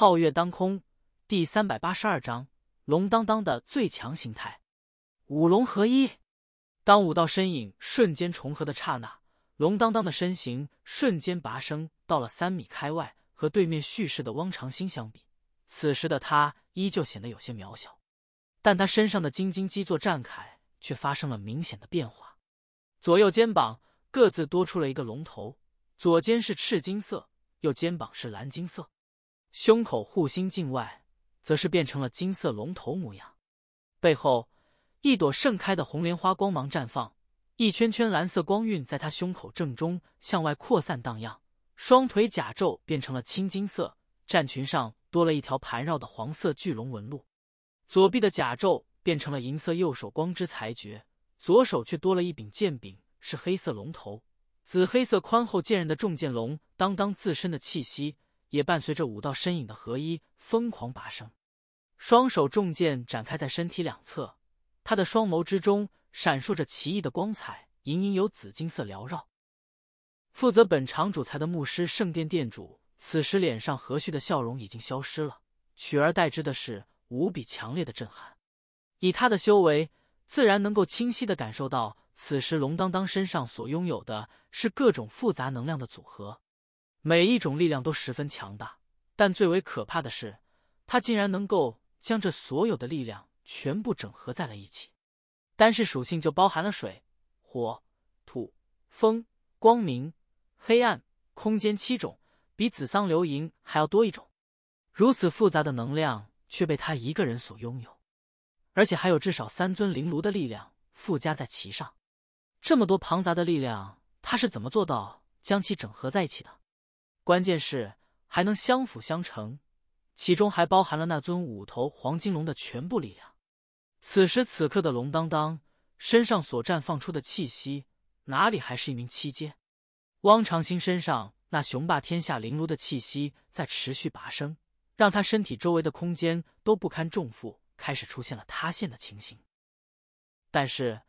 皓月当空，第三百八十二章：龙当当的最强形态——五龙合一。当五道身影瞬间重合的刹那，龙当当的身形瞬间拔升到了三米开外。和对面蓄势的汪长兴相比，此时的他依旧显得有些渺小，但他身上的金晶基座战铠却发生了明显的变化：左右肩膀各自多出了一个龙头，左肩是赤金色，右肩膀是蓝金色。胸口护心镜外，则是变成了金色龙头模样，背后一朵盛开的红莲花光芒绽放，一圈圈蓝色光晕在他胸口正中向外扩散荡漾。双腿甲胄变成了青金色，战裙上多了一条盘绕的黄色巨龙纹路。左臂的甲胄变成了银色，右手光之裁决，左手却多了一柄剑柄是黑色龙头、紫黑色宽厚剑刃的重剑。龙当当自身的气息。也伴随着五道身影的合一，疯狂拔升。双手重剑展开在身体两侧，他的双眸之中闪烁着奇异的光彩，隐隐有紫金色缭绕。负责本场主裁的牧师圣殿殿主，此时脸上和煦的笑容已经消失了，取而代之的是无比强烈的震撼。以他的修为，自然能够清晰的感受到，此时龙当当身上所拥有的是各种复杂能量的组合。每一种力量都十分强大，但最为可怕的是，他竟然能够将这所有的力量全部整合在了一起。单是属性就包含了水、火、土、风、光明、黑暗、空间七种，比紫桑流萤还要多一种。如此复杂的能量却被他一个人所拥有，而且还有至少三尊灵炉的力量附加在其上。这么多庞杂的力量，他是怎么做到将其整合在一起的？关键是还能相辅相成，其中还包含了那尊五头黄金龙的全部力量。此时此刻的龙当当身上所绽放出的气息，哪里还是一名七阶？汪长兴身上那雄霸天下、凌辱的气息在持续拔升，让他身体周围的空间都不堪重负，开始出现了塌陷的情形。但是，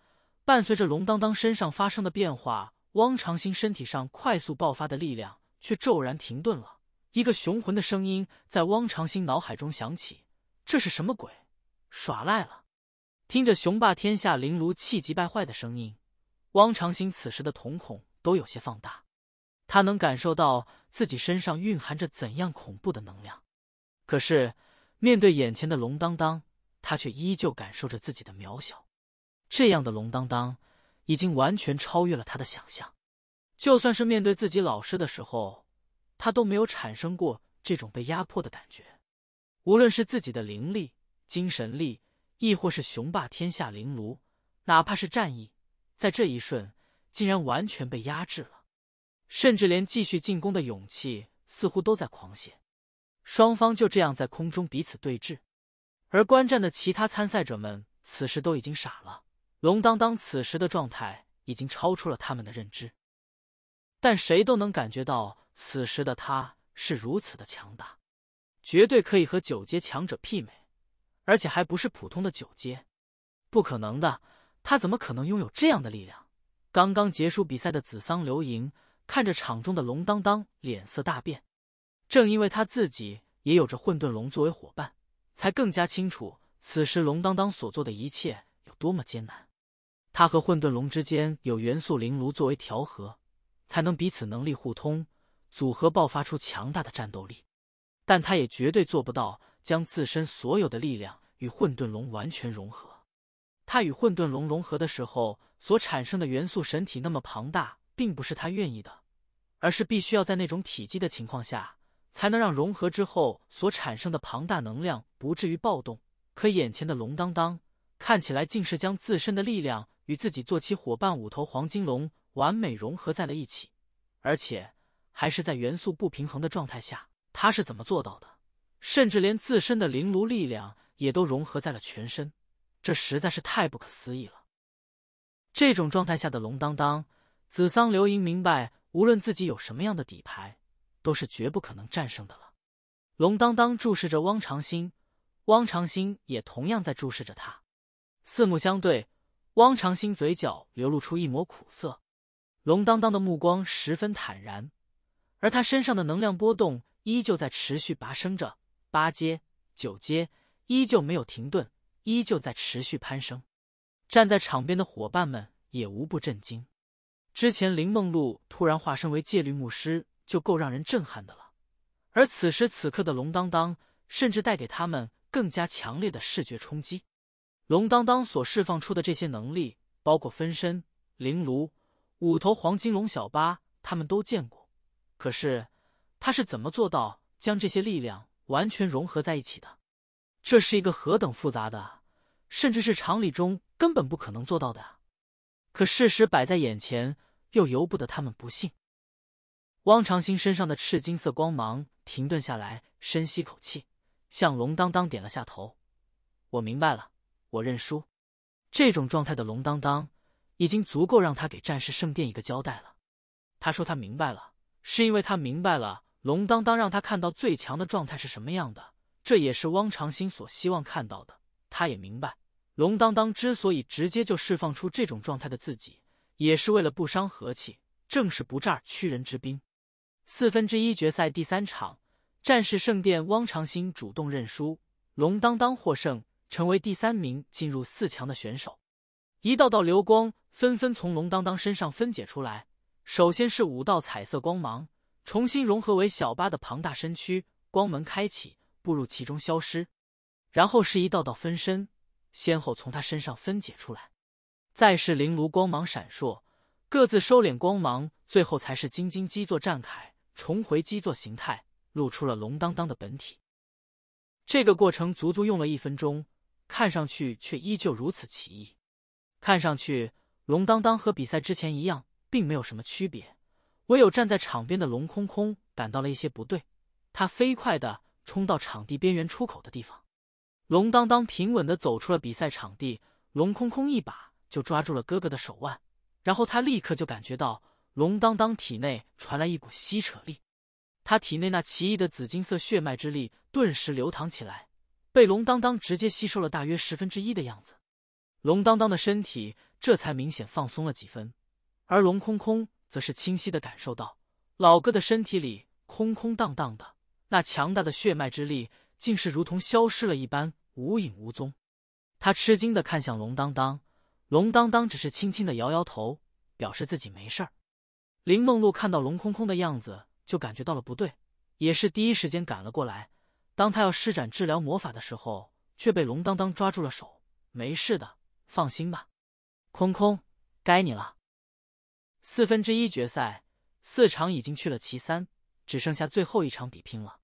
伴随着龙当当身上发生的变化，汪长兴身体上快速爆发的力量。却骤然停顿了，一个雄浑的声音在汪长兴脑海中响起：“这是什么鬼？耍赖了！”听着雄霸天下凌如气急败坏的声音，汪长兴此时的瞳孔都有些放大。他能感受到自己身上蕴含着怎样恐怖的能量，可是面对眼前的龙当当，他却依旧感受着自己的渺小。这样的龙当当，已经完全超越了他的想象。就算是面对自己老师的时候，他都没有产生过这种被压迫的感觉。无论是自己的灵力、精神力，亦或是雄霸天下灵炉，哪怕是战意，在这一瞬竟然完全被压制了，甚至连继续进攻的勇气似乎都在狂泻。双方就这样在空中彼此对峙，而观战的其他参赛者们此时都已经傻了。龙当当此时的状态已经超出了他们的认知。但谁都能感觉到，此时的他是如此的强大，绝对可以和九阶强者媲美，而且还不是普通的九阶。不可能的，他怎么可能拥有这样的力量？刚刚结束比赛的紫桑流萤看着场中的龙当当，脸色大变。正因为他自己也有着混沌龙作为伙伴，才更加清楚此时龙当当所做的一切有多么艰难。他和混沌龙之间有元素灵炉作为调和。才能彼此能力互通，组合爆发出强大的战斗力。但他也绝对做不到将自身所有的力量与混沌龙完全融合。他与混沌龙融合的时候所产生的元素神体那么庞大，并不是他愿意的，而是必须要在那种体积的情况下，才能让融合之后所产生的庞大能量不至于暴动。可眼前的龙当当看起来竟是将自身的力量与自己坐骑伙伴五头黄金龙。完美融合在了一起，而且还是在元素不平衡的状态下，他是怎么做到的？甚至连自身的灵炉力量也都融合在了全身，这实在是太不可思议了。这种状态下的龙当当，紫桑流萤明白，无论自己有什么样的底牌，都是绝不可能战胜的了。龙当当注视着汪长兴，汪长兴也同样在注视着他，四目相对，汪长兴嘴角流露出一抹苦涩。龙当当的目光十分坦然，而他身上的能量波动依旧在持续拔升着，八阶、九阶依旧没有停顿，依旧在持续攀升。站在场边的伙伴们也无不震惊。之前林梦露突然化身为戒律牧师就够让人震撼的了，而此时此刻的龙当当，甚至带给他们更加强烈的视觉冲击。龙当当所释放出的这些能力，包括分身、灵炉。五头黄金龙小八，他们都见过，可是他是怎么做到将这些力量完全融合在一起的？这是一个何等复杂的，甚至是常理中根本不可能做到的。可事实摆在眼前，又由不得他们不信。汪长兴身上的赤金色光芒停顿下来，深吸口气，向龙当当点了下头：“我明白了，我认输。”这种状态的龙当当。已经足够让他给战士圣殿一个交代了。他说他明白了，是因为他明白了龙当当让他看到最强的状态是什么样的，这也是汪长兴所希望看到的。他也明白，龙当当之所以直接就释放出这种状态的自己，也是为了不伤和气，正是不战而屈人之兵。四分之一决赛第三场，战士圣殿汪长兴主动认输，龙当当获胜，成为第三名进入四强的选手。一道道流光。纷纷从龙当当身上分解出来。首先是五道彩色光芒重新融合为小八的庞大身躯，光门开启，步入其中消失。然后是一道道分身先后从他身上分解出来。再是灵炉光芒闪烁，各自收敛光芒。最后才是晶晶基座战铠重回基座形态，露出了龙当当的本体。这个过程足足用了一分钟，看上去却依旧如此奇异，看上去。龙当当和比赛之前一样，并没有什么区别，唯有站在场边的龙空空感到了一些不对。他飞快地冲到场地边缘出口的地方。龙当当平稳地走出了比赛场地，龙空空一把就抓住了哥哥的手腕，然后他立刻就感觉到龙当当体内传来一股吸扯力，他体内那奇异的紫金色血脉之力顿时流淌起来，被龙当当直接吸收了大约十分之一的样子。龙当当的身体。这才明显放松了几分，而龙空空则是清晰的感受到老哥的身体里空空荡荡的，那强大的血脉之力竟是如同消失了一般，无影无踪。他吃惊的看向龙当当，龙当当只是轻轻的摇摇头，表示自己没事儿。林梦露看到龙空空的样子，就感觉到了不对，也是第一时间赶了过来。当他要施展治疗魔法的时候，却被龙当当抓住了手：“没事的，放心吧。”空空，该你了。四分之一决赛，四场已经去了其三，只剩下最后一场比拼了。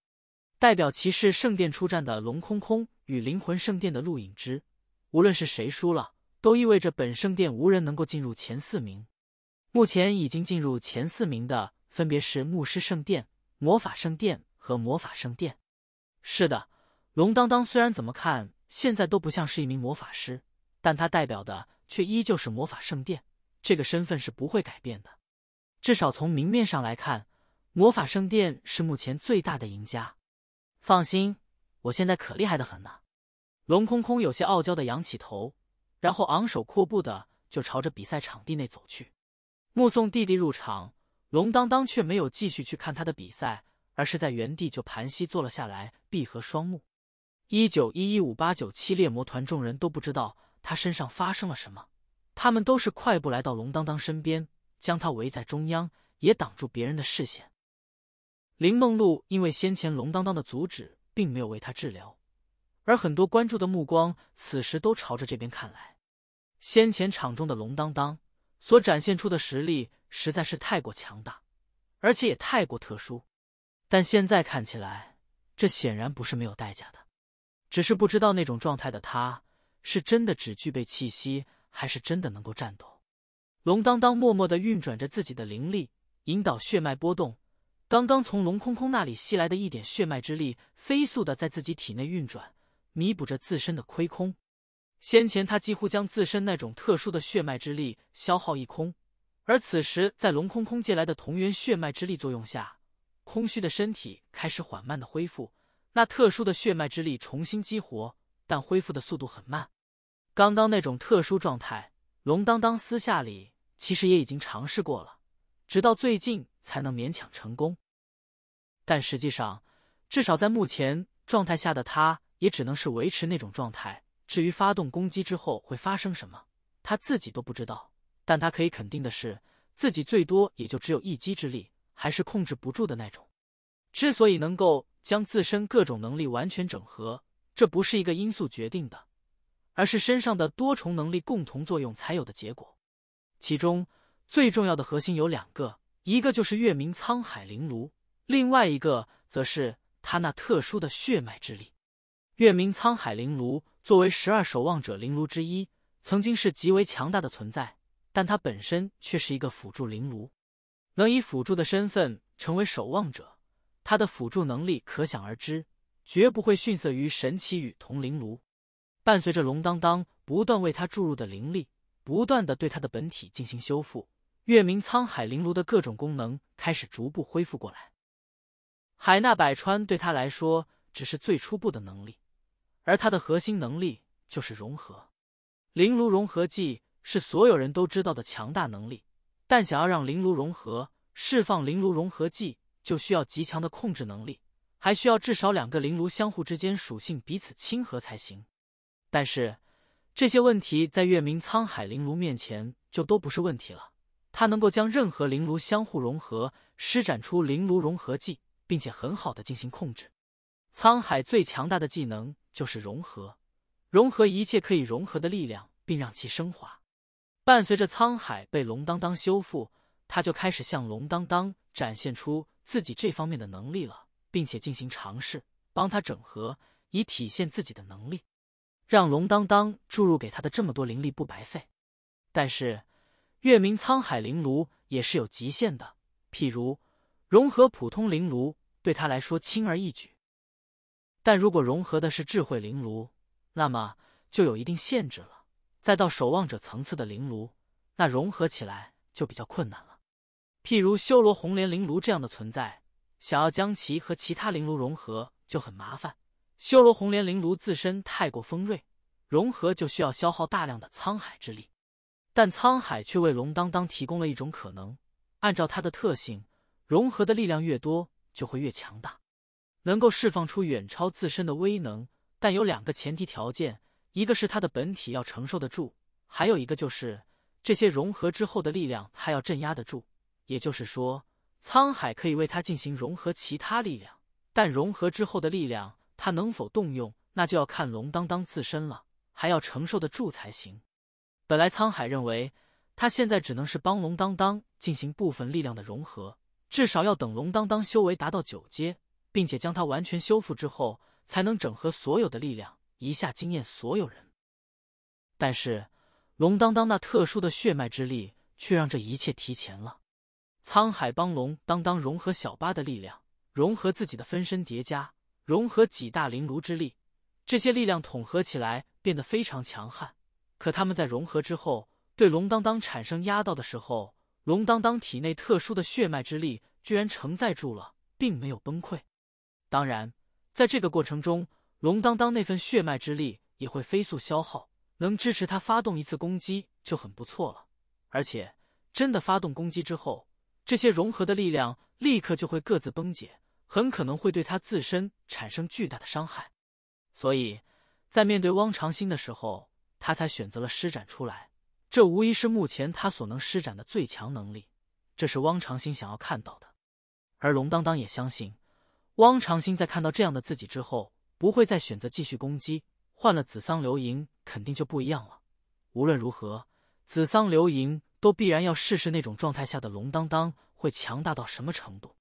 代表骑士圣殿出战的龙空空与灵魂圣殿的陆影之，无论是谁输了，都意味着本圣殿无人能够进入前四名。目前已经进入前四名的分别是牧师圣殿、魔法圣殿和魔法圣殿。是的，龙当当虽然怎么看现在都不像是一名魔法师，但他代表的。却依旧是魔法圣殿，这个身份是不会改变的。至少从明面上来看，魔法圣殿是目前最大的赢家。放心，我现在可厉害的很呢。龙空空有些傲娇的扬起头，然后昂首阔步的就朝着比赛场地内走去，目送弟弟入场。龙当当却没有继续去看他的比赛，而是在原地就盘膝坐了下来，闭合双目。一九一一五八九七猎魔团众人都不知道。他身上发生了什么？他们都是快步来到龙当当身边，将他围在中央，也挡住别人的视线。林梦露因为先前龙当当的阻止，并没有为他治疗，而很多关注的目光此时都朝着这边看来。先前场中的龙当当所展现出的实力，实在是太过强大，而且也太过特殊。但现在看起来，这显然不是没有代价的，只是不知道那种状态的他。是真的只具备气息，还是真的能够战斗？龙当当默默的运转着自己的灵力，引导血脉波动。刚刚从龙空空那里吸来的一点血脉之力，飞速的在自己体内运转，弥补着自身的亏空。先前他几乎将自身那种特殊的血脉之力消耗一空，而此时在龙空空借来的同源血脉之力作用下，空虚的身体开始缓慢的恢复，那特殊的血脉之力重新激活，但恢复的速度很慢。刚刚那种特殊状态，龙当当私下里其实也已经尝试过了，直到最近才能勉强成功。但实际上，至少在目前状态下的他，也只能是维持那种状态。至于发动攻击之后会发生什么，他自己都不知道。但他可以肯定的是，自己最多也就只有一击之力，还是控制不住的那种。之所以能够将自身各种能力完全整合，这不是一个因素决定的。而是身上的多重能力共同作用才有的结果，其中最重要的核心有两个，一个就是月明沧海灵炉，另外一个则是他那特殊的血脉之力。月明沧海灵炉作为十二守望者灵炉之一，曾经是极为强大的存在，但它本身却是一个辅助灵炉，能以辅助的身份成为守望者，他的辅助能力可想而知，绝不会逊色于神奇与铜灵炉。伴随着龙当当不断为他注入的灵力，不断的对他的本体进行修复，月明沧海灵炉的各种功能开始逐步恢复过来。海纳百川对他来说只是最初步的能力，而他的核心能力就是融合。灵炉融合技是所有人都知道的强大能力，但想要让灵炉融合，释放灵炉融合技，就需要极强的控制能力，还需要至少两个灵炉相互之间属性彼此亲和才行。但是，这些问题在月明沧海灵炉面前就都不是问题了。他能够将任何灵炉相互融合，施展出灵炉融合技，并且很好的进行控制。沧海最强大的技能就是融合，融合一切可以融合的力量，并让其升华。伴随着沧海被龙当当修复，他就开始向龙当当展现出自己这方面的能力了，并且进行尝试，帮他整合，以体现自己的能力。让龙当当注入给他的这么多灵力不白费，但是月明沧海灵炉也是有极限的。譬如融合普通灵炉，对他来说轻而易举；但如果融合的是智慧灵炉，那么就有一定限制了。再到守望者层次的灵炉，那融合起来就比较困难了。譬如修罗红莲灵炉这样的存在，想要将其和其他灵炉融合就很麻烦。修罗红莲灵炉自身太过锋锐，融合就需要消耗大量的沧海之力。但沧海却为龙当当提供了一种可能：按照它的特性，融合的力量越多，就会越强大，能够释放出远超自身的威能。但有两个前提条件：一个是它的本体要承受得住，还有一个就是这些融合之后的力量还要镇压得住。也就是说，沧海可以为它进行融合其他力量，但融合之后的力量。他能否动用，那就要看龙当当自身了，还要承受得住才行。本来沧海认为，他现在只能是帮龙当当进行部分力量的融合，至少要等龙当当修为达到九阶，并且将他完全修复之后，才能整合所有的力量，一下惊艳所有人。但是，龙当当那特殊的血脉之力却让这一切提前了。沧海帮龙当当融合小八的力量，融合自己的分身叠加。融合几大灵炉之力，这些力量统合起来变得非常强悍。可他们在融合之后，对龙当当产生压倒的时候，龙当当体内特殊的血脉之力居然承载住了，并没有崩溃。当然，在这个过程中，龙当当那份血脉之力也会飞速消耗，能支持他发动一次攻击就很不错了。而且，真的发动攻击之后，这些融合的力量立刻就会各自崩解。很可能会对他自身产生巨大的伤害，所以，在面对汪长兴的时候，他才选择了施展出来。这无疑是目前他所能施展的最强能力。这是汪长兴想要看到的，而龙当当也相信，汪长兴在看到这样的自己之后，不会再选择继续攻击。换了子桑流萤，肯定就不一样了。无论如何，子桑流萤都必然要试试那种状态下的龙当当会强大到什么程度。